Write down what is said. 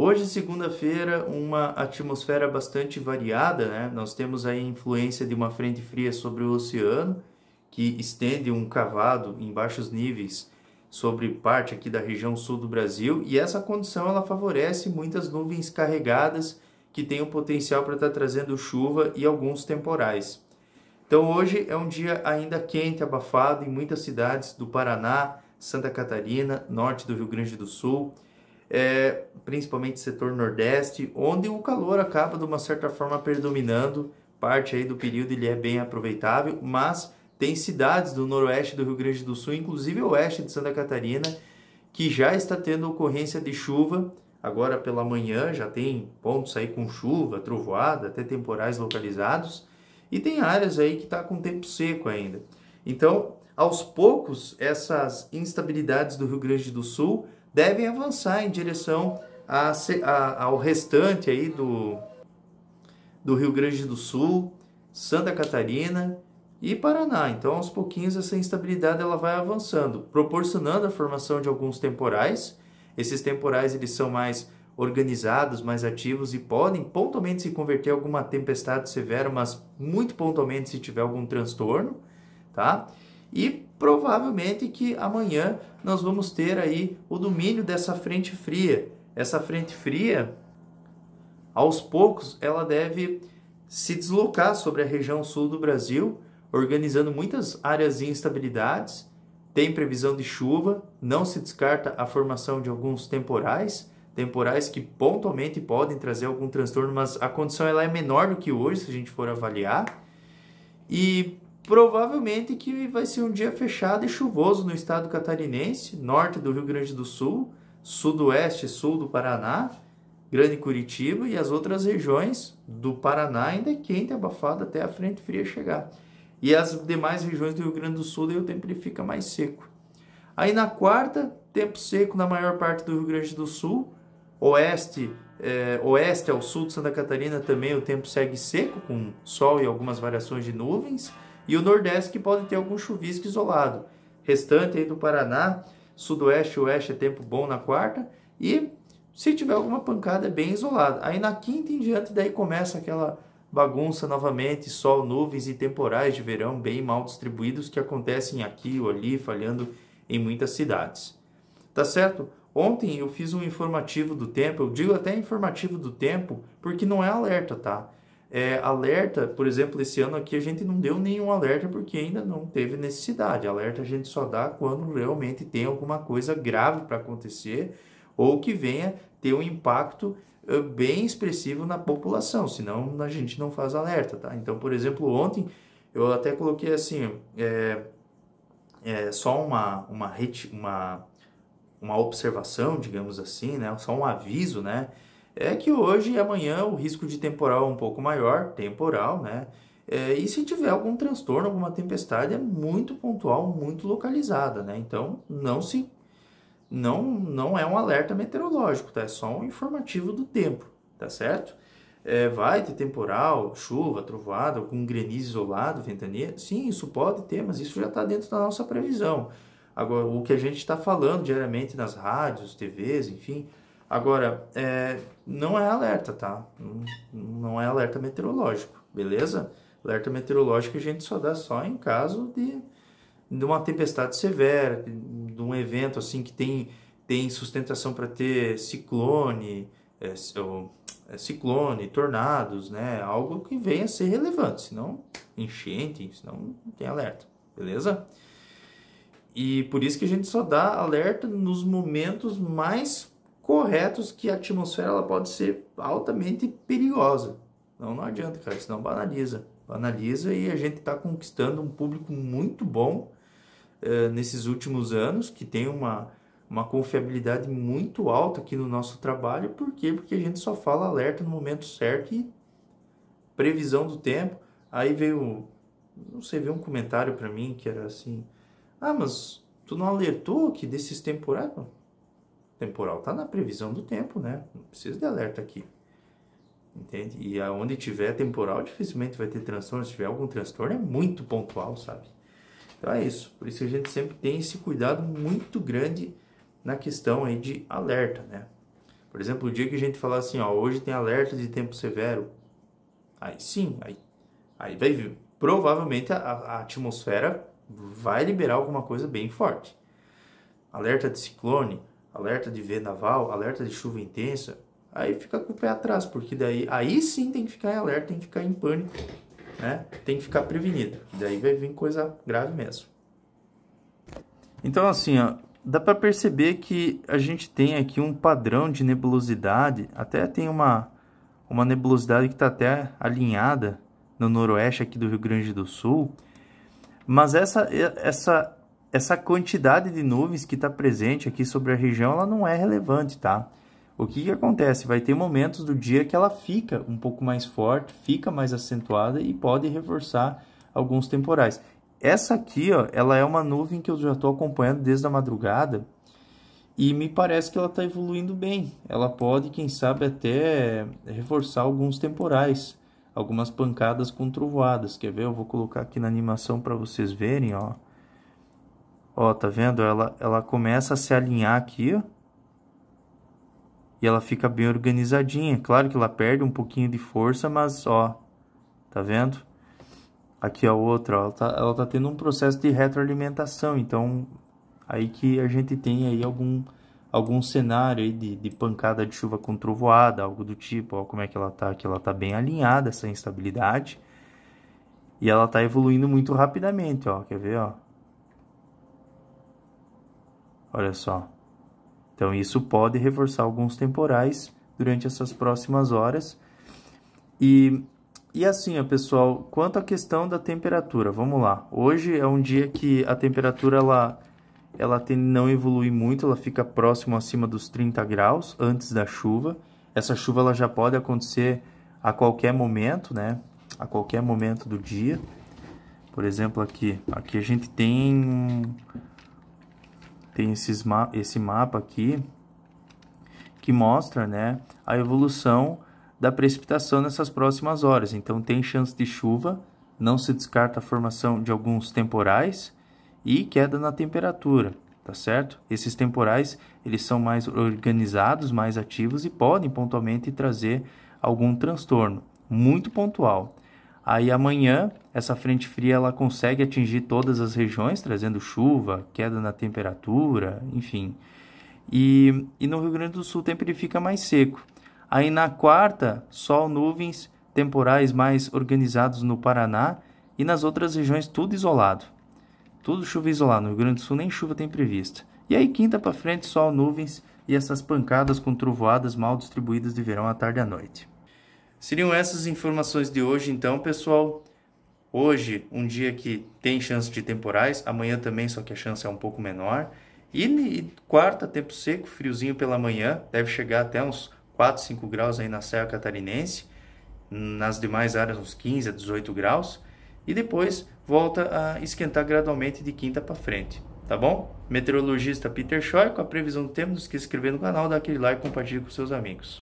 Hoje, segunda-feira, uma atmosfera bastante variada, né? Nós temos aí a influência de uma frente fria sobre o oceano, que estende um cavado em baixos níveis sobre parte aqui da região sul do Brasil, e essa condição ela favorece muitas nuvens carregadas que têm o potencial para estar trazendo chuva e alguns temporais. Então hoje é um dia ainda quente, abafado em muitas cidades do Paraná, Santa Catarina, norte do Rio Grande do Sul, é, principalmente setor nordeste, onde o calor acaba de uma certa forma predominando, parte aí do período ele é bem aproveitável, mas tem cidades do noroeste do Rio Grande do Sul, inclusive oeste de Santa Catarina, que já está tendo ocorrência de chuva, agora pela manhã já tem pontos aí com chuva, trovoada, até temporais localizados, e tem áreas aí que está com tempo seco ainda. Então, aos poucos, essas instabilidades do Rio Grande do Sul devem avançar em direção a, a, ao restante aí do, do Rio Grande do Sul, Santa Catarina e Paraná. Então, aos pouquinhos, essa instabilidade ela vai avançando, proporcionando a formação de alguns temporais. Esses temporais eles são mais organizados, mais ativos e podem pontualmente se converter em alguma tempestade severa, mas muito pontualmente se tiver algum transtorno, tá? E provavelmente que amanhã nós vamos ter aí o domínio dessa frente fria. Essa frente fria, aos poucos, ela deve se deslocar sobre a região sul do Brasil, organizando muitas áreas de instabilidades. Tem previsão de chuva, não se descarta a formação de alguns temporais, temporais que pontualmente podem trazer algum transtorno, mas a condição ela é menor do que hoje, se a gente for avaliar. E Provavelmente que vai ser um dia fechado e chuvoso no estado catarinense, norte do Rio Grande do Sul, sudoeste, sul do Paraná, Grande Curitiba e as outras regiões do Paraná ainda é quente, abafado até a frente fria chegar. E as demais regiões do Rio Grande do Sul, daí o tempo ele fica mais seco. Aí na quarta, tempo seco na maior parte do Rio Grande do Sul, oeste, é, oeste ao sul de Santa Catarina também o tempo segue seco, com sol e algumas variações de nuvens e o Nordeste que pode ter algum chuvisco isolado. Restante aí do Paraná, Sudoeste e Oeste é tempo bom na quarta e se tiver alguma pancada é bem isolada. Aí na quinta em diante daí começa aquela bagunça novamente, sol, nuvens e temporais de verão bem mal distribuídos que acontecem aqui ou ali, falhando em muitas cidades. Tá certo? Ontem eu fiz um informativo do tempo, eu digo até informativo do tempo, porque não é alerta, tá? é, alerta, por exemplo, esse ano aqui a gente não deu nenhum alerta porque ainda não teve necessidade. Alerta a gente só dá quando realmente tem alguma coisa grave para acontecer ou que venha ter um impacto bem expressivo na população, senão a gente não faz alerta, tá? Então, por exemplo, ontem eu até coloquei assim, é, é só uma, uma, uma, uma observação, digamos assim, né? Só um aviso, né? é que hoje e amanhã o risco de temporal é um pouco maior, temporal, né? É, e se tiver algum transtorno, alguma tempestade, é muito pontual, muito localizada, né? Então não se não não é um alerta meteorológico, tá? É só um informativo do tempo, tá certo? É, vai ter temporal, chuva, trovada, algum granizo isolado, ventania. Sim, isso pode ter, mas isso já está dentro da nossa previsão. Agora, o que a gente está falando diariamente nas rádios, TVs, enfim, Agora, é, não é alerta, tá? Não, é alerta meteorológico, beleza? Alerta meteorológico a gente só dá só em caso de, de uma tempestade severa, de um evento assim que tem, tem sustentação para ter ciclone, é, é, ciclone, tornados, né? Algo que venha a ser relevante, senão enchente, senão não tem alerta, beleza? E por isso que a gente só dá alerta nos momentos mais corretos que a atmosfera ela pode ser altamente perigosa. Então não adianta, cara, senão banaliza. Banaliza e a gente está conquistando um público muito bom uh, nesses últimos anos, que tem uma, uma confiabilidade muito alta aqui no nosso trabalho. Por quê? Porque a gente só fala alerta no momento certo e previsão do tempo. Aí veio, não sei, veio um comentário para mim que era assim: ah, mas tu não alertou que desses temporários temporal está na previsão do tempo, né? Não precisa de alerta aqui. Entende? E aonde tiver temporal, dificilmente vai ter transtorno. Se tiver algum transtorno, é muito pontual, sabe? Então é isso. Por isso a gente sempre tem esse cuidado muito grande na questão aí de alerta, né? Por exemplo, o dia que a gente falar assim, ó, hoje tem alerta de tempo severo, aí sim, aí, aí vai vir. Provavelmente a, a atmosfera vai liberar alguma coisa bem forte. Alerta de ciclone, alerta de vendaval, alerta de chuva intensa, aí fica com o pé atrás, porque daí aí sim tem que ficar em alerta, tem que ficar em pânico, né? Tem que ficar prevenido. Daí vai vir coisa grave mesmo. Então assim, ó, dá para perceber que a gente tem aqui um padrão de nebulosidade, até tem uma uma nebulosidade que está até alinhada no noroeste aqui do Rio Grande do Sul, mas essa essa essa quantidade de nuvens que está presente aqui sobre a região, ela não é relevante, tá? O que, que acontece? Vai ter momentos do dia que ela fica um pouco mais forte, fica mais acentuada e pode reforçar alguns temporais. Essa aqui, ó, ela é uma nuvem que eu já estou acompanhando desde a madrugada e me parece que ela está evoluindo bem. Ela pode, quem sabe, até reforçar alguns temporais, algumas pancadas com trovoadas. Quer ver? Eu vou colocar aqui na animação para vocês verem, ó. Ó, tá vendo? Ela, ela começa a se alinhar aqui, ó. E ela fica bem organizadinha. Claro que ela perde um pouquinho de força, mas ó, tá vendo? Aqui a é outra, ó, ela tá, ela tá tendo um processo de retroalimentação. Então, aí que a gente tem aí algum, algum cenário aí de, de pancada de chuva com trovoada, algo do tipo. Ó, como é que ela tá aqui? Ela tá bem alinhada, essa instabilidade. E ela tá evoluindo muito rapidamente, ó. Quer ver, ó? Olha só. Então, isso pode reforçar alguns temporais durante essas próximas horas. E, e assim, pessoal, quanto à questão da temperatura, vamos lá. Hoje é um dia que a temperatura ela, ela tem não evolui muito, ela fica próximo acima dos 30 graus antes da chuva. Essa chuva ela já pode acontecer a qualquer momento, né? A qualquer momento do dia. Por exemplo, aqui, aqui a gente tem tem esses ma esse mapa aqui que mostra né, a evolução da precipitação nessas próximas horas. Então tem chance de chuva, não se descarta a formação de alguns temporais e queda na temperatura, tá certo? Esses temporais, eles são mais organizados, mais ativos e podem pontualmente trazer algum transtorno, muito pontual. Aí amanhã, essa frente fria ela consegue atingir todas as regiões, trazendo chuva, queda na temperatura, enfim. E, e no Rio Grande do Sul o tempo ele fica mais seco. Aí na quarta, sol, nuvens, temporais mais organizados no Paraná e nas outras regiões tudo isolado. Tudo chuva isolada, no Rio Grande do Sul nem chuva tem prevista. E aí quinta para frente, sol, nuvens e essas pancadas com trovoadas mal distribuídas de verão à tarde e à noite. Seriam essas informações de hoje, então, pessoal. Hoje, um dia que tem chance de temporais, amanhã também, só que a chance é um pouco menor. E, e quarta, tempo seco, friozinho pela manhã, deve chegar até uns 4, 5 graus aí na Serra Catarinense. Nas demais áreas, uns 15 a 18 graus. E depois volta a esquentar gradualmente de quinta para frente tá bom? Meteorologista Peter Schor, com a previsão do tempo, não esqueça de se inscrever no canal, dá aquele like e compartilhe com seus amigos.